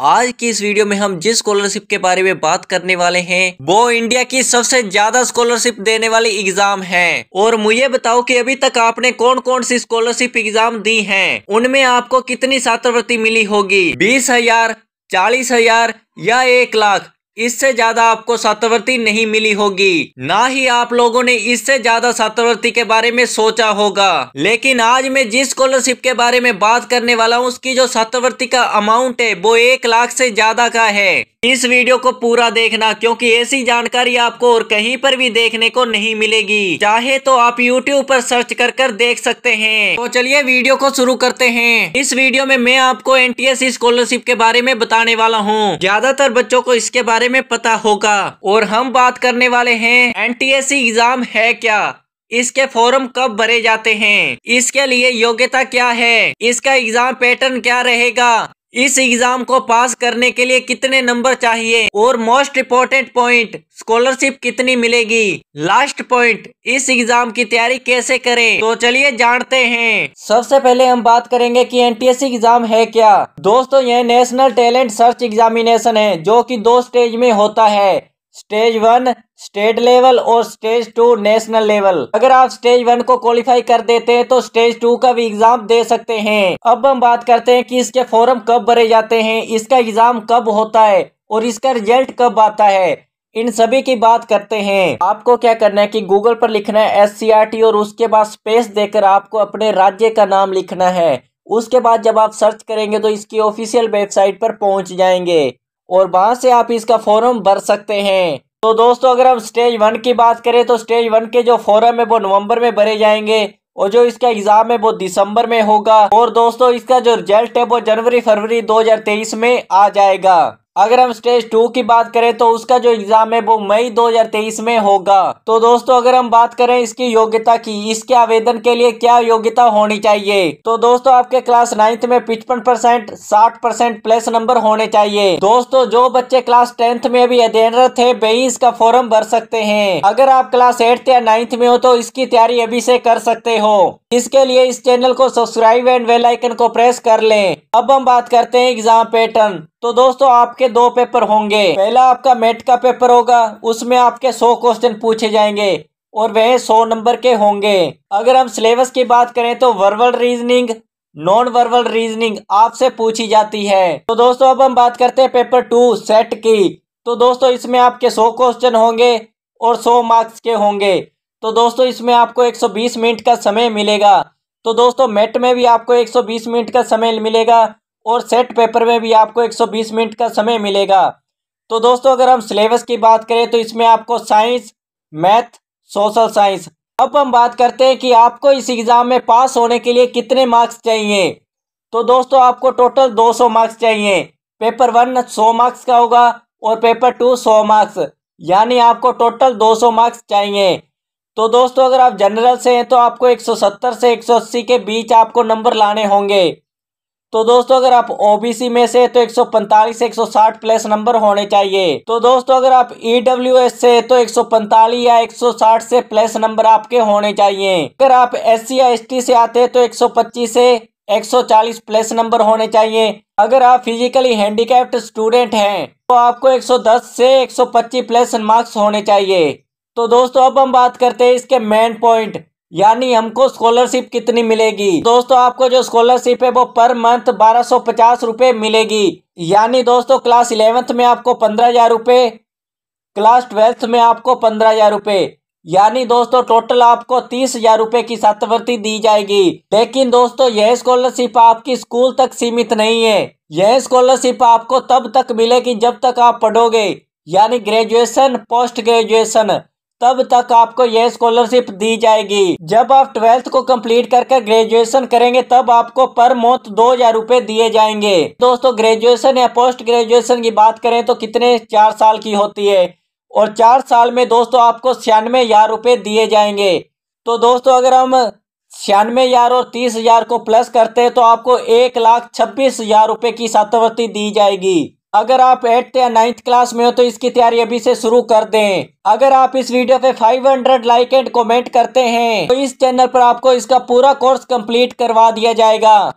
आज की इस वीडियो में हम जिस स्कॉलरशिप के बारे में बात करने वाले हैं वो इंडिया की सबसे ज्यादा स्कॉलरशिप देने वाली एग्जाम है और मुझे बताओ कि अभी तक आपने कौन कौन सी स्कॉलरशिप एग्जाम दी हैं उनमें आपको कितनी छात्रवृत्ति मिली होगी बीस हजार चालीस हजार या एक लाख इससे ज्यादा आपको छात्रवृत्ति नहीं मिली होगी ना ही आप लोगों ने इससे ज्यादा छात्रवृत्ति के बारे में सोचा होगा लेकिन आज मैं जिस स्कॉलरशिप के बारे में बात करने वाला हूँ उसकी जो छात्रवृत्ति का अमाउंट है वो एक लाख से ज्यादा का है इस वीडियो को पूरा देखना क्योंकि ऐसी जानकारी आपको और कहीं पर भी देखने को नहीं मिलेगी चाहे तो आप YouTube पर सर्च कर कर देख सकते हैं तो चलिए वीडियो को शुरू करते हैं इस वीडियो में मैं आपको एन स्कॉलरशिप के बारे में बताने वाला हूँ ज्यादातर बच्चों को इसके बारे में पता होगा और हम बात करने वाले है एन एग्जाम है क्या इसके फॉर्म कब भरे जाते हैं इसके लिए योग्यता क्या है इसका एग्जाम पैटर्न क्या रहेगा इस एग्जाम को पास करने के लिए कितने नंबर चाहिए और मोस्ट इम्पोर्टेंट पॉइंट स्कॉलरशिप कितनी मिलेगी लास्ट पॉइंट इस एग्जाम की तैयारी कैसे करें तो चलिए जानते हैं सबसे पहले हम बात करेंगे कि एनटीएससी एग्जाम है क्या दोस्तों यह नेशनल टैलेंट सर्च एग्जामिनेशन है जो कि दो स्टेज में होता है स्टेज वन स्टेट लेवल और स्टेज टू नेशनल लेवल अगर आप स्टेज वन को क्वालिफाई कर देते हैं तो स्टेज टू का भी एग्जाम दे सकते हैं अब हम बात करते हैं कि इसके फॉर्म कब भरे जाते हैं इसका एग्जाम कब होता है और इसका रिजल्ट कब आता है इन सभी की बात करते हैं आपको क्या करना है कि गूगल पर लिखना है एस और उसके बाद स्पेस देकर आपको अपने राज्य का नाम लिखना है उसके बाद जब आप सर्च करेंगे तो इसकी ऑफिशियल वेबसाइट पर पहुंच जाएंगे और वहाँ से आप इसका फॉर्म भर सकते हैं तो दोस्तों अगर हम स्टेज वन की बात करें तो स्टेज वन के जो फॉर्म है वो नवंबर में भरे जाएंगे और जो इसका एग्ज़ाम है वो दिसंबर में होगा और दोस्तों इसका जो रिजल्ट है वो जनवरी फरवरी 2023 में आ जाएगा अगर हम स्टेज टू की बात करें तो उसका जो एग्ज़ाम है वो मई 2023 में होगा तो दोस्तों अगर हम बात करें इसकी योग्यता की इसके आवेदन के लिए क्या योग्यता होनी चाहिए तो दोस्तों आपके क्लास नाइन्थ में पिचपन परसेंट साठ परसेंट प्लस नंबर होने चाहिए दोस्तों जो बच्चे क्लास टेंथ में अभी अध्ययनरत है वही इसका फॉर्म भर सकते हैं अगर आप क्लास एट्थ या नाइन्थ में हो तो इसकी तैयारी अभी से कर सकते हो इसके लिए इस चैनल को सब्सक्राइब एंड वेलाइकन को प्रेस कर ले अब हम बात करते हैं एग्जाम पैटर्न तो दोस्तों आपके दो पेपर होंगे पहला आपका मेट का पेपर होगा उसमें आपके सौ क्वेश्चन पूछे जाएंगे और वह सौ नंबर के होंगे अगर हम सिलेबस की बात करें तो verbal reasoning non verbal reasoning आपसे पूछी जाती है तो दोस्तों अब हम बात करते हैं पेपर टू सेट की तो दोस्तों इसमें आपके सौ क्वेश्चन होंगे और सौ मार्क्स के होंगे तो दोस्तों इसमें आपको बीस मिनट का समय मिलेगा तो दोस्तों मेट में भी आपको 120 मिनट का समय मिलेगा और सेट पेपर में भी आपको 120 मिनट का समय मिलेगा तो दोस्तों अगर हम सिलेबस की बात करें तो इसमें आपको साइंस मैथ सोशल साइंस अब हम बात करते हैं कि आपको इस एग्ज़ाम में पास होने के लिए कितने मार्क्स चाहिए तो दोस्तों आपको टोटल 200 मार्क्स चाहिए पेपर वन 100 मार्क्स का होगा और पेपर टू 100 मार्क्स यानी आपको टोटल 200 मार्क्स चाहिए तो दोस्तों अगर आप जनरल से हैं तो आपको 170 से 180 के बीच आपको नंबर लाने होंगे तो दोस्तों अगर आप ओबीसी में से तो 145 से 160 प्लस नंबर होने चाहिए तो दोस्तों अगर आप ईडब्ल्यू e से तो 145 या 160 से प्लस नंबर आपके होने चाहिए अगर आप एस सी या से आते तो 125 से 140 प्लस नंबर होने चाहिए अगर आप फिजिकली हैंडीकैप्ड स्टूडेंट हैं तो आपको 110 से 125 प्लस मार्क्स होने चाहिए तो दोस्तों अब हम बात करते हैं इसके मेन पॉइंट यानी हमको स्कॉलरशिप कितनी मिलेगी दोस्तों आपको जो स्कॉलरशिप है वो पर मंथ बारह सौ पचास रूपए मिलेगी यानी दोस्तों क्लास इलेवेंथ में आपको पंद्रह हजार रुपये क्लास ट्वेल्थ में आपको पंद्रह हजार रुपये यानी दोस्तों टोटल आपको तीस हजार रुपये की छात्रवृत्ति दी जाएगी लेकिन दोस्तों यह स्कॉलरशिप आपकी स्कूल तक सीमित नहीं है यह स्कॉलरशिप आपको तब तक मिलेगी जब तक आप पढ़ोगे यानी ग्रेजुएशन पोस्ट ग्रेजुएशन तब तक आपको यह स्कॉलरशिप दी जाएगी जब आप ट्वेल्थ को कंप्लीट कर ग्रेजुएशन करेंगे तब आपको पर मंथ दो हजार रूपए दिए जाएंगे दोस्तों ग्रेजुएशन या पोस्ट ग्रेजुएशन की बात करें तो कितने चार साल की होती है और चार साल में दोस्तों आपको छियानवे हजार रूपए दिए जाएंगे तो दोस्तों अगर हम छियानवे हजार और तीस हजार को प्लस करते हैं तो आपको एक लाख छब्बीस हजार रूपए की छात्रवृत्ति दी जाएगी अगर आप एट्थ या नाइन्थ क्लास में हो तो इसकी तैयारी अभी से शुरू कर दें अगर आप इस वीडियो पे 500 लाइक एंड कमेंट करते हैं तो इस चैनल पर आपको इसका पूरा कोर्स कंप्लीट करवा दिया जाएगा